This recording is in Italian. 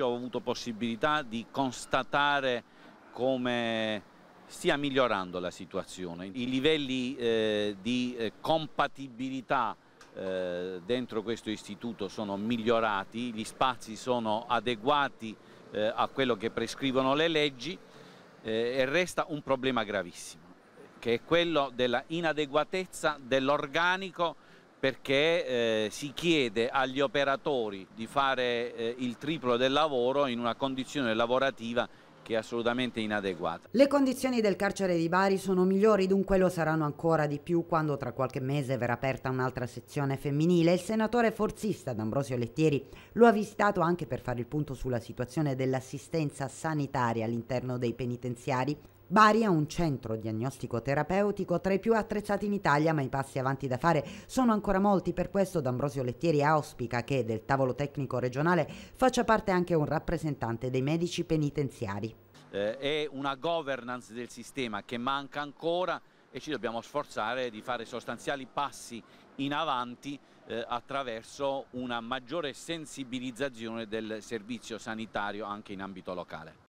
Io ho avuto possibilità di constatare come stia migliorando la situazione. I livelli eh, di eh, compatibilità eh, dentro questo istituto sono migliorati, gli spazi sono adeguati eh, a quello che prescrivono le leggi eh, e resta un problema gravissimo che è quello della inadeguatezza dell'organico perché eh, si chiede agli operatori di fare eh, il triplo del lavoro in una condizione lavorativa che è assolutamente inadeguata. Le condizioni del carcere di Bari sono migliori, dunque lo saranno ancora di più quando tra qualche mese verrà aperta un'altra sezione femminile. Il senatore forzista D'Ambrosio Lettieri lo ha visitato anche per fare il punto sulla situazione dell'assistenza sanitaria all'interno dei penitenziari Bari ha un centro diagnostico terapeutico tra i più attrezzati in Italia, ma i passi avanti da fare sono ancora molti, per questo D'Ambrosio Lettieri auspica che del tavolo tecnico regionale faccia parte anche un rappresentante dei medici penitenziari. Eh, è una governance del sistema che manca ancora e ci dobbiamo sforzare di fare sostanziali passi in avanti eh, attraverso una maggiore sensibilizzazione del servizio sanitario anche in ambito locale.